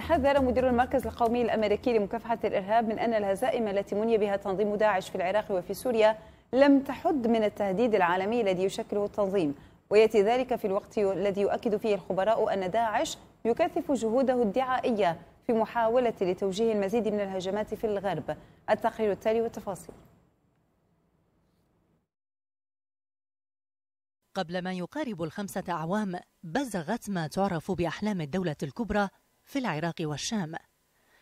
حذر مدير المركز القومي الامريكي لمكافحه الارهاب من ان الهزائم التي مني بها تنظيم داعش في العراق وفي سوريا لم تحد من التهديد العالمي الذي يشكله التنظيم وياتي ذلك في الوقت الذي يؤكد فيه الخبراء ان داعش يكثف جهوده الدعائيه في محاوله لتوجيه المزيد من الهجمات في الغرب التقرير التالي والتفاصيل قبل ما يقارب الخمسة أعوام بزغت ما تعرف بأحلام الدولة الكبرى في العراق والشام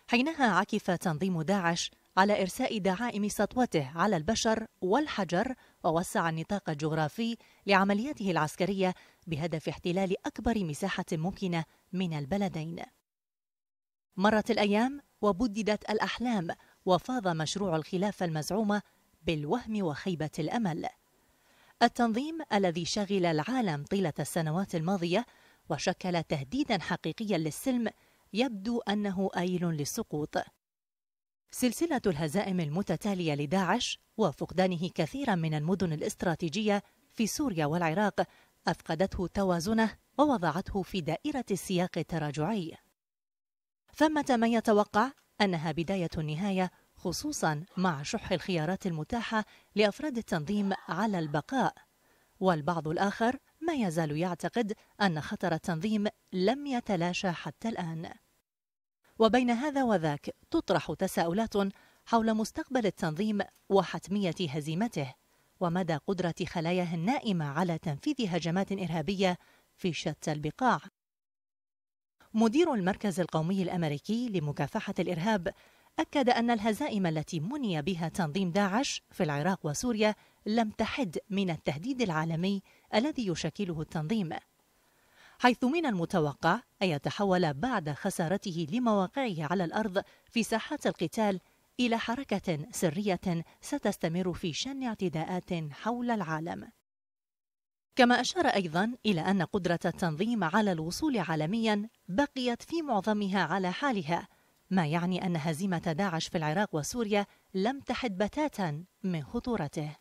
حينها عكف تنظيم داعش على إرساء دعائم سطوته على البشر والحجر ووسع النطاق الجغرافي لعملياته العسكرية بهدف احتلال أكبر مساحة ممكنة من البلدين مرت الأيام وبددت الأحلام وفاض مشروع الخلافة المزعومة بالوهم وخيبة الأمل التنظيم الذي شغل العالم طيلة السنوات الماضية وشكل تهديدا حقيقيا للسلم يبدو أنه آيل للسقوط سلسلة الهزائم المتتالية لداعش وفقدانه كثيرا من المدن الاستراتيجية في سوريا والعراق أفقدته توازنه ووضعته في دائرة السياق التراجعي ثمة من يتوقع أنها بداية النهاية خصوصا مع شح الخيارات المتاحة لأفراد التنظيم على البقاء والبعض الآخر يزال يعتقد أن خطر التنظيم لم يتلاشى حتى الآن وبين هذا وذاك تطرح تساؤلات حول مستقبل التنظيم وحتمية هزيمته ومدى قدرة خلاياه النائمة على تنفيذ هجمات إرهابية في شتى البقاع مدير المركز القومي الأمريكي لمكافحة الإرهاب أكد أن الهزائم التي مني بها تنظيم داعش في العراق وسوريا لم تحد من التهديد العالمي الذي يشكله التنظيم حيث من المتوقع أن يتحول بعد خسارته لمواقعه على الأرض في ساحات القتال إلى حركة سرية ستستمر في شن اعتداءات حول العالم. كما أشار أيضا إلى أن قدرة التنظيم على الوصول عالميا بقيت في معظمها على حالها، ما يعني أن هزيمة داعش في العراق وسوريا لم تحد بتاتا من خطورته.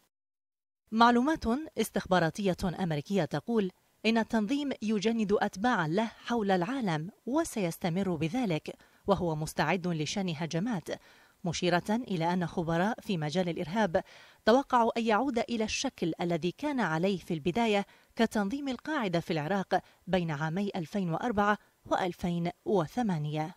معلومات استخباراتية أمريكية تقول إن التنظيم يجند أتباعا له حول العالم وسيستمر بذلك وهو مستعد لشن هجمات مشيرة إلى أن خبراء في مجال الإرهاب توقعوا أن يعود إلى الشكل الذي كان عليه في البداية كتنظيم القاعدة في العراق بين عامي 2004 و 2008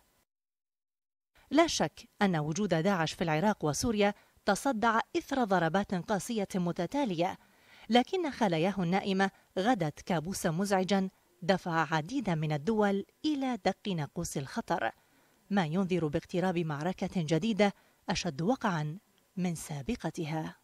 لا شك أن وجود داعش في العراق وسوريا تصدع إثر ضربات قاسية متتالية لكن خلاياه النائمة غدت كابوسا مزعجا دفع عديدا من الدول إلى دق ناقوس الخطر ما ينذر باقتراب معركة جديدة أشد وقعا من سابقتها